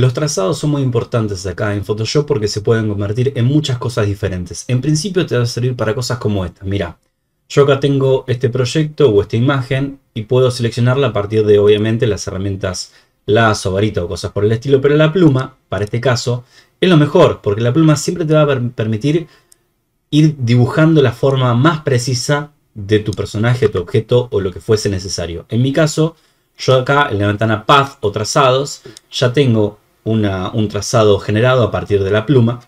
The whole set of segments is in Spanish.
Los trazados son muy importantes acá en Photoshop porque se pueden convertir en muchas cosas diferentes. En principio te va a servir para cosas como esta. Mira, yo acá tengo este proyecto o esta imagen y puedo seleccionarla a partir de obviamente las herramientas lazo, varita o cosas por el estilo, pero la pluma, para este caso, es lo mejor porque la pluma siempre te va a permitir ir dibujando la forma más precisa de tu personaje, tu objeto o lo que fuese necesario. En mi caso, yo acá en la ventana Path o trazados ya tengo un trazado generado a partir de la pluma,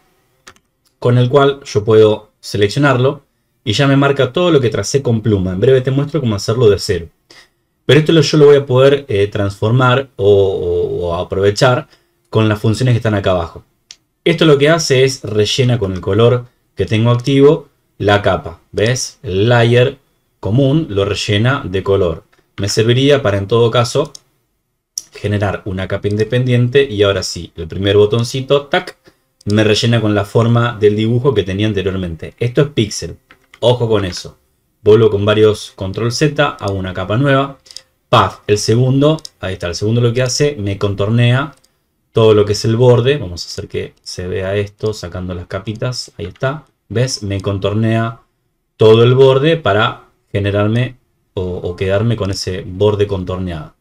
con el cual yo puedo seleccionarlo y ya me marca todo lo que tracé con pluma. En breve te muestro cómo hacerlo de cero. Pero esto yo lo voy a poder eh, transformar o, o aprovechar con las funciones que están acá abajo. Esto lo que hace es rellena con el color que tengo activo la capa. ¿Ves? El layer común lo rellena de color. Me serviría para en todo caso generar una capa independiente y ahora sí, el primer botoncito, tac, me rellena con la forma del dibujo que tenía anteriormente. Esto es pixel, ojo con eso. Vuelvo con varios control Z, hago una capa nueva. Paz, el segundo, ahí está, el segundo lo que hace, me contornea todo lo que es el borde. Vamos a hacer que se vea esto sacando las capitas, ahí está. ¿Ves? Me contornea todo el borde para generarme o quedarme con ese borde contorneado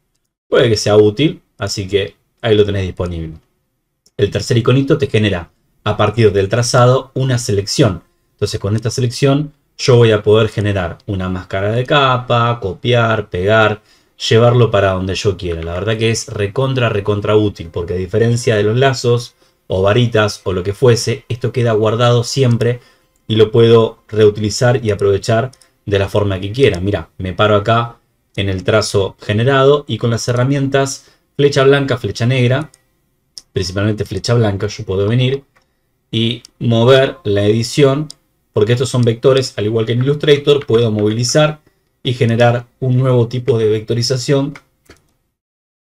puede que sea útil, así que ahí lo tenés disponible. El tercer iconito te genera a partir del trazado una selección. Entonces con esta selección yo voy a poder generar una máscara de capa, copiar, pegar, llevarlo para donde yo quiera. La verdad que es recontra, recontra útil, porque a diferencia de los lazos o varitas o lo que fuese, esto queda guardado siempre y lo puedo reutilizar y aprovechar de la forma que quiera. Mira, me paro acá, en el trazo generado y con las herramientas flecha blanca, flecha negra, principalmente flecha blanca, yo puedo venir y mover la edición, porque estos son vectores, al igual que en Illustrator, puedo movilizar y generar un nuevo tipo de vectorización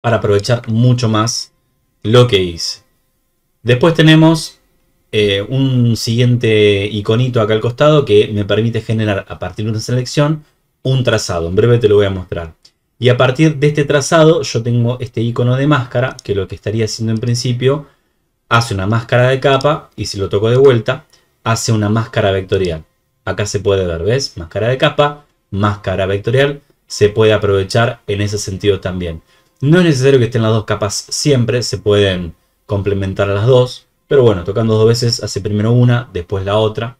para aprovechar mucho más lo que hice. Después tenemos eh, un siguiente iconito acá al costado que me permite generar a partir de una selección un trazado. En breve te lo voy a mostrar. Y a partir de este trazado yo tengo este icono de máscara, que lo que estaría haciendo en principio, hace una máscara de capa y si lo toco de vuelta, hace una máscara vectorial. Acá se puede ver, ¿ves? Máscara de capa, máscara vectorial, se puede aprovechar en ese sentido también. No es necesario que estén las dos capas siempre, se pueden complementar las dos, pero bueno, tocando dos veces hace primero una, después la otra.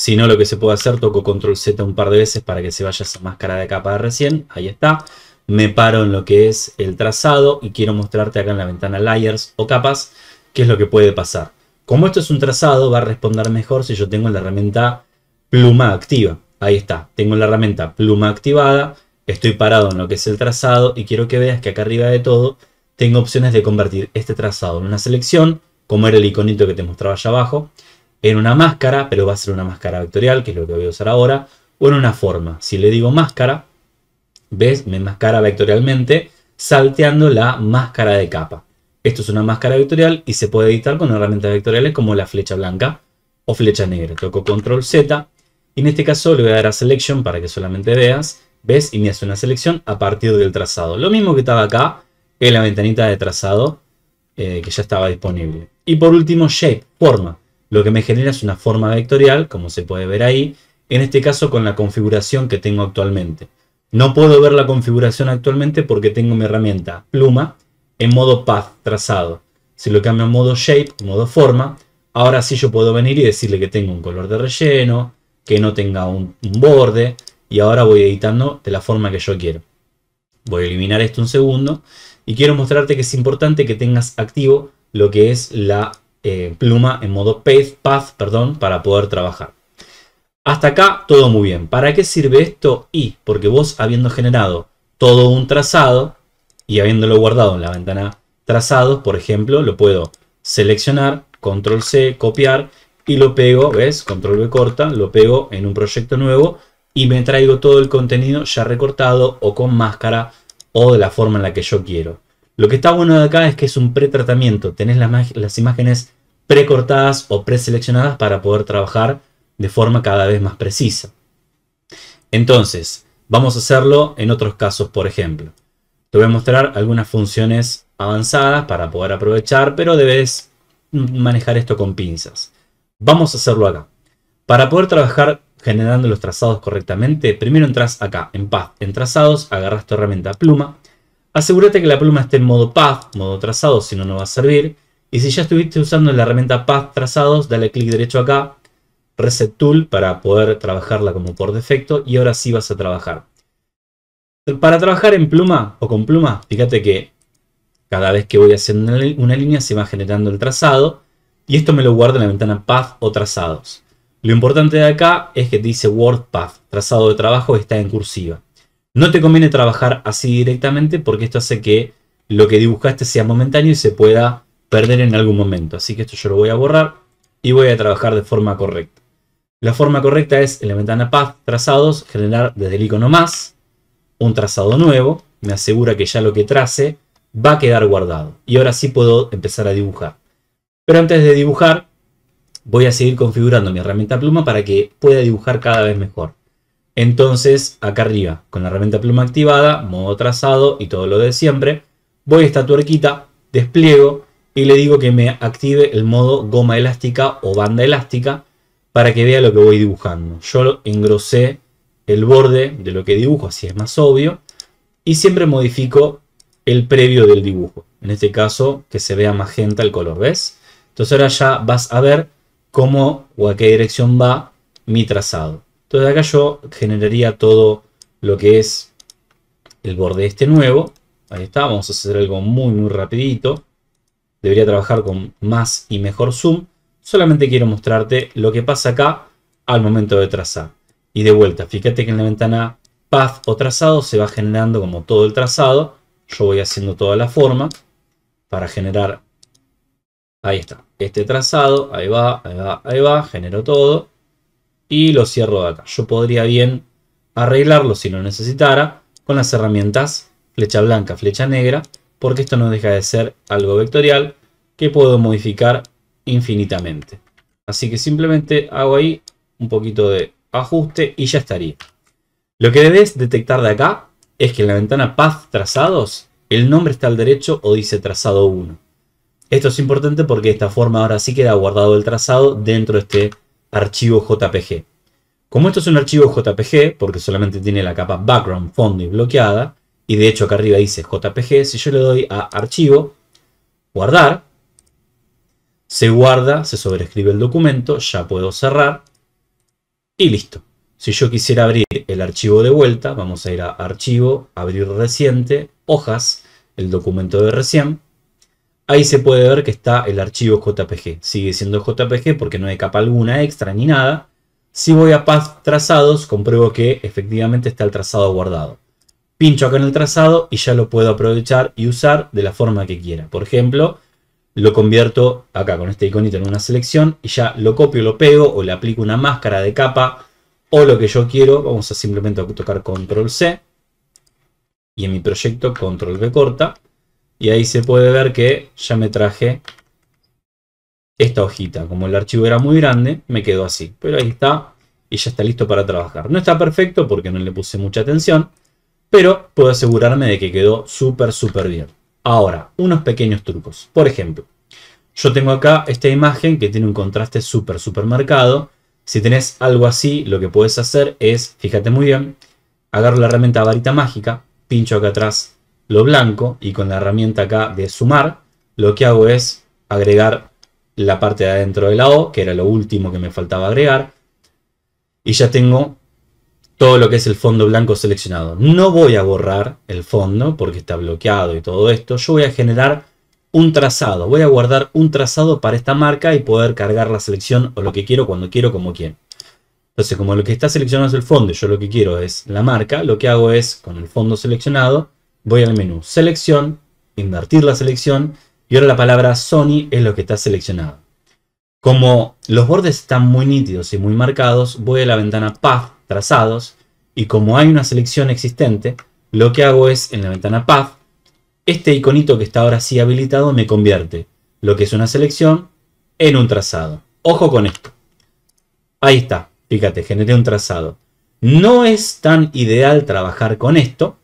Si no, lo que se puede hacer, toco control Z un par de veces para que se vaya esa máscara de capa de recién. Ahí está. Me paro en lo que es el trazado y quiero mostrarte acá en la ventana layers o capas qué es lo que puede pasar. Como esto es un trazado, va a responder mejor si yo tengo la herramienta pluma activa. Ahí está, tengo la herramienta pluma activada, estoy parado en lo que es el trazado y quiero que veas que acá arriba de todo tengo opciones de convertir este trazado en una selección, como era el iconito que te mostraba allá abajo en una máscara, pero va a ser una máscara vectorial, que es lo que voy a usar ahora, o en una forma. Si le digo máscara, ¿ves? Me enmascara vectorialmente salteando la máscara de capa. Esto es una máscara vectorial y se puede editar con herramientas vectoriales como la flecha blanca o flecha negra. Toco control Z y en este caso le voy a dar a selection para que solamente veas. ¿Ves? Y me hace una selección a partir del trazado. Lo mismo que estaba acá en la ventanita de trazado eh, que ya estaba disponible. Y por último, shape, forma lo que me genera es una forma vectorial, como se puede ver ahí, en este caso con la configuración que tengo actualmente. No puedo ver la configuración actualmente porque tengo mi herramienta pluma en modo path trazado. Si lo cambio a modo shape, modo forma, ahora sí yo puedo venir y decirle que tengo un color de relleno, que no tenga un, un borde, y ahora voy editando de la forma que yo quiero. Voy a eliminar esto un segundo y quiero mostrarte que es importante que tengas activo lo que es la eh, pluma en modo path, path perdón, para poder trabajar. Hasta acá todo muy bien. ¿Para qué sirve esto? Y porque vos habiendo generado todo un trazado y habiéndolo guardado en la ventana trazados, por ejemplo, lo puedo seleccionar, control C, copiar y lo pego, ¿ves? Control v corta, lo pego en un proyecto nuevo y me traigo todo el contenido ya recortado o con máscara o de la forma en la que yo quiero. Lo que está bueno de acá es que es un pretratamiento. Tenés las, las imágenes precortadas o preseleccionadas para poder trabajar de forma cada vez más precisa. Entonces, vamos a hacerlo en otros casos, por ejemplo. Te voy a mostrar algunas funciones avanzadas para poder aprovechar, pero debes manejar esto con pinzas. Vamos a hacerlo acá. Para poder trabajar generando los trazados correctamente, primero entras acá en Path, en Trazados, agarras tu herramienta Pluma, Asegúrate que la pluma esté en modo Path, modo trazado, si no, no va a servir. Y si ya estuviste usando la herramienta Path Trazados, dale clic derecho acá, Reset Tool, para poder trabajarla como por defecto. Y ahora sí vas a trabajar. Para trabajar en pluma o con pluma, fíjate que cada vez que voy haciendo una línea se va generando el trazado. Y esto me lo guarda en la ventana Path o Trazados. Lo importante de acá es que dice Word Path, trazado de trabajo, está en cursiva. No te conviene trabajar así directamente porque esto hace que lo que dibujaste sea momentáneo y se pueda perder en algún momento. Así que esto yo lo voy a borrar y voy a trabajar de forma correcta. La forma correcta es en la ventana Path Trazados generar desde el icono más un trazado nuevo. Me asegura que ya lo que trace va a quedar guardado. Y ahora sí puedo empezar a dibujar. Pero antes de dibujar voy a seguir configurando mi herramienta pluma para que pueda dibujar cada vez mejor. Entonces, acá arriba, con la herramienta pluma activada, modo trazado y todo lo de siempre, voy a esta tuerquita, despliego y le digo que me active el modo goma elástica o banda elástica para que vea lo que voy dibujando. Yo engrosé el borde de lo que dibujo, así es más obvio, y siempre modifico el previo del dibujo. En este caso, que se vea magenta el color, ¿ves? Entonces ahora ya vas a ver cómo o a qué dirección va mi trazado. Entonces acá yo generaría todo lo que es el borde este nuevo. Ahí está, vamos a hacer algo muy muy rapidito. Debería trabajar con más y mejor zoom. Solamente quiero mostrarte lo que pasa acá al momento de trazar. Y de vuelta, fíjate que en la ventana path o trazado se va generando como todo el trazado. Yo voy haciendo toda la forma para generar, ahí está, este trazado, ahí va, ahí va, ahí va, genero todo y lo cierro de acá. Yo podría bien arreglarlo si lo necesitara con las herramientas flecha blanca, flecha negra, porque esto no deja de ser algo vectorial que puedo modificar infinitamente. Así que simplemente hago ahí un poquito de ajuste y ya estaría. Lo que debes detectar de acá es que en la ventana Path Trazados el nombre está al derecho o dice trazado 1. Esto es importante porque de esta forma ahora sí queda guardado el trazado dentro de este archivo JPG. Como esto es un archivo JPG, porque solamente tiene la capa background, fondo y bloqueada, y de hecho acá arriba dice JPG, si yo le doy a archivo, guardar, se guarda, se sobrescribe el documento, ya puedo cerrar y listo. Si yo quisiera abrir el archivo de vuelta, vamos a ir a archivo, abrir reciente, hojas, el documento de recién, Ahí se puede ver que está el archivo JPG. Sigue siendo JPG porque no hay capa alguna extra ni nada. Si voy a path trazados, compruebo que efectivamente está el trazado guardado. Pincho acá en el trazado y ya lo puedo aprovechar y usar de la forma que quiera. Por ejemplo, lo convierto acá con este iconito en una selección y ya lo copio, lo pego o le aplico una máscara de capa o lo que yo quiero. Vamos a simplemente tocar control C y en mi proyecto control V corta y ahí se puede ver que ya me traje esta hojita. Como el archivo era muy grande, me quedó así. Pero ahí está y ya está listo para trabajar. No está perfecto porque no le puse mucha atención, pero puedo asegurarme de que quedó súper, súper bien. Ahora, unos pequeños trucos. Por ejemplo, yo tengo acá esta imagen que tiene un contraste súper, súper marcado. Si tenés algo así, lo que puedes hacer es, fíjate muy bien, agarro la herramienta varita mágica, pincho acá atrás lo blanco y con la herramienta acá de sumar, lo que hago es agregar la parte de adentro de la O, que era lo último que me faltaba agregar, y ya tengo todo lo que es el fondo blanco seleccionado. No voy a borrar el fondo porque está bloqueado y todo esto. Yo voy a generar un trazado. Voy a guardar un trazado para esta marca y poder cargar la selección o lo que quiero, cuando quiero, como quien. Entonces, como lo que está seleccionado es el fondo y yo lo que quiero es la marca, lo que hago es, con el fondo seleccionado, voy al menú selección, invertir la selección y ahora la palabra Sony es lo que está seleccionado. Como los bordes están muy nítidos y muy marcados, voy a la ventana Path, trazados, y como hay una selección existente, lo que hago es en la ventana Path, este iconito que está ahora sí habilitado me convierte lo que es una selección en un trazado. Ojo con esto. Ahí está, fíjate, generé un trazado. No es tan ideal trabajar con esto,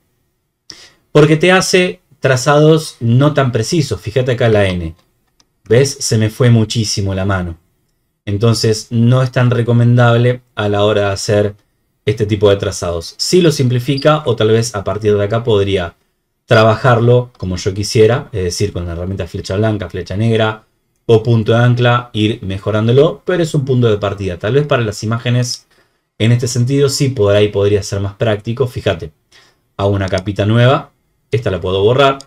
porque te hace trazados no tan precisos. Fíjate acá la N. ¿Ves? Se me fue muchísimo la mano. Entonces no es tan recomendable a la hora de hacer este tipo de trazados. Si sí lo simplifica o tal vez a partir de acá podría trabajarlo como yo quisiera, es decir, con la herramienta flecha blanca, flecha negra o punto de ancla, ir mejorándolo, pero es un punto de partida. Tal vez para las imágenes, en este sentido, sí por ahí podría ser más práctico. Fíjate, hago una capita nueva, esta la puedo borrar.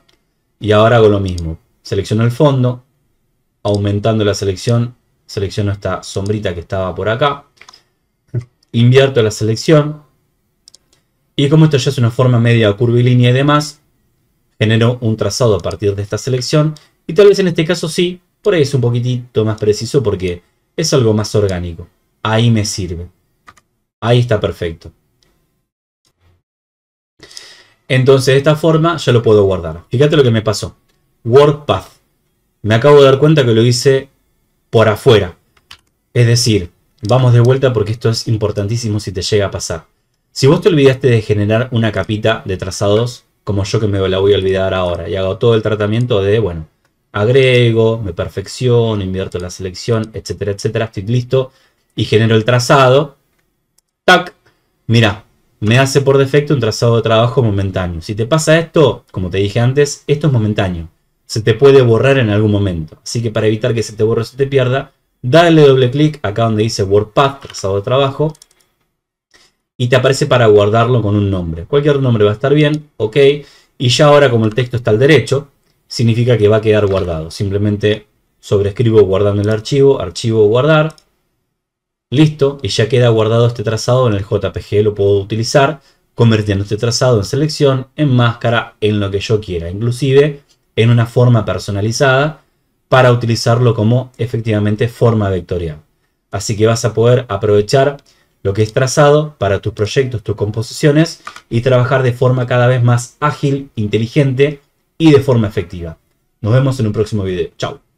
Y ahora hago lo mismo. Selecciono el fondo. Aumentando la selección, selecciono esta sombrita que estaba por acá. Invierto la selección. Y como esto ya es una forma media curvilínea y demás, genero un trazado a partir de esta selección. Y tal vez en este caso sí, por ahí es un poquitito más preciso porque es algo más orgánico. Ahí me sirve. Ahí está perfecto. Entonces de esta forma ya lo puedo guardar. Fíjate lo que me pasó. WorkPath. Me acabo de dar cuenta que lo hice por afuera. Es decir, vamos de vuelta porque esto es importantísimo si te llega a pasar. Si vos te olvidaste de generar una capita de trazados, como yo que me la voy a olvidar ahora, y hago todo el tratamiento de, bueno, agrego, me perfecciono, invierto la selección, etcétera, etcétera, estoy listo y genero el trazado. Tac, mira, me hace por defecto un trazado de trabajo momentáneo. Si te pasa esto, como te dije antes, esto es momentáneo. Se te puede borrar en algún momento. Así que para evitar que se te borre o se te pierda, dale doble clic acá donde dice WordPath, trazado de trabajo, y te aparece para guardarlo con un nombre. Cualquier nombre va a estar bien, ok. Y ya ahora como el texto está al derecho, significa que va a quedar guardado. Simplemente sobrescribo guardando el archivo, archivo guardar, Listo, y ya queda guardado este trazado en el JPG, lo puedo utilizar convirtiendo este trazado en selección, en máscara, en lo que yo quiera, inclusive en una forma personalizada para utilizarlo como efectivamente forma vectorial. Así que vas a poder aprovechar lo que es trazado para tus proyectos, tus composiciones y trabajar de forma cada vez más ágil, inteligente y de forma efectiva. Nos vemos en un próximo video. Chao.